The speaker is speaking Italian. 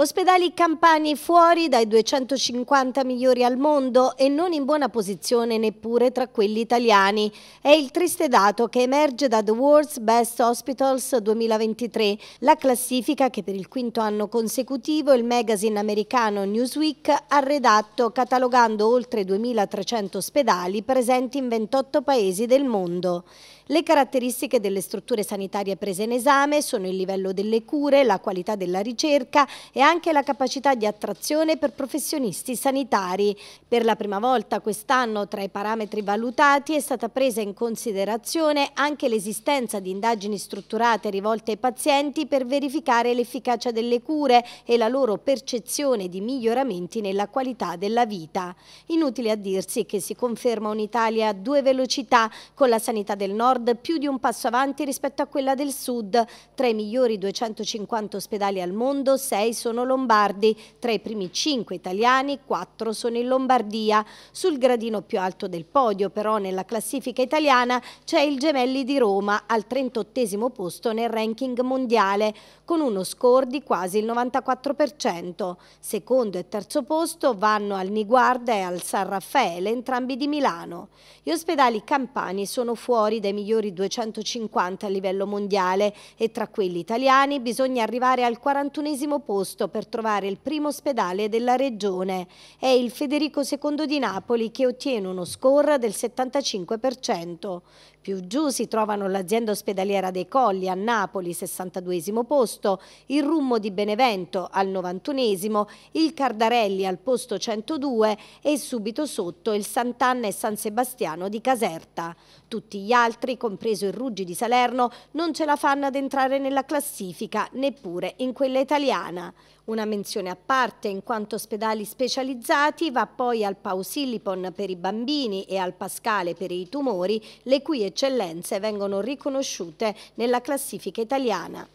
Ospedali campani fuori dai 250 migliori al mondo e non in buona posizione neppure tra quelli italiani. È il triste dato che emerge da The World's Best Hospitals 2023, la classifica che per il quinto anno consecutivo il magazine americano Newsweek ha redatto catalogando oltre 2300 ospedali presenti in 28 paesi del mondo. Le caratteristiche delle strutture sanitarie prese in esame sono il livello delle cure, la qualità della ricerca e anche la capacità di attrazione per professionisti sanitari. Per la prima volta quest'anno tra i parametri valutati è stata presa in considerazione anche l'esistenza di indagini strutturate rivolte ai pazienti per verificare l'efficacia delle cure e la loro percezione di miglioramenti nella qualità della vita. Inutile a dirsi che si conferma un'Italia a due velocità, con la sanità del nord più di un passo avanti rispetto a quella del sud. Tra i migliori 250 ospedali al mondo, 6 sono sono lombardi. Tra i primi 5 italiani, 4 sono in Lombardia. Sul gradino più alto del podio, però, nella classifica italiana c'è il Gemelli di Roma al 38 posto nel ranking mondiale, con uno score di quasi il 94%. Secondo e terzo posto vanno al Niguarda e al San Raffaele, entrambi di Milano. Gli ospedali campani sono fuori dai migliori 250 a livello mondiale e tra quelli italiani bisogna arrivare al 41 posto per trovare il primo ospedale della regione. È il Federico II di Napoli che ottiene uno score del 75%. Più giù si trovano l'azienda ospedaliera dei Colli a Napoli, 62 posto, il Rummo di Benevento al 91 il Cardarelli al posto 102 e subito sotto il Sant'Anna e San Sebastiano di Caserta. Tutti gli altri, compreso il Ruggi di Salerno, non ce la fanno ad entrare nella classifica, neppure in quella italiana. Una menzione a parte in quanto ospedali specializzati va poi al Pausilipon per i bambini e al Pascale per i tumori, le cui eccellenze eccellenze vengono riconosciute nella classifica italiana.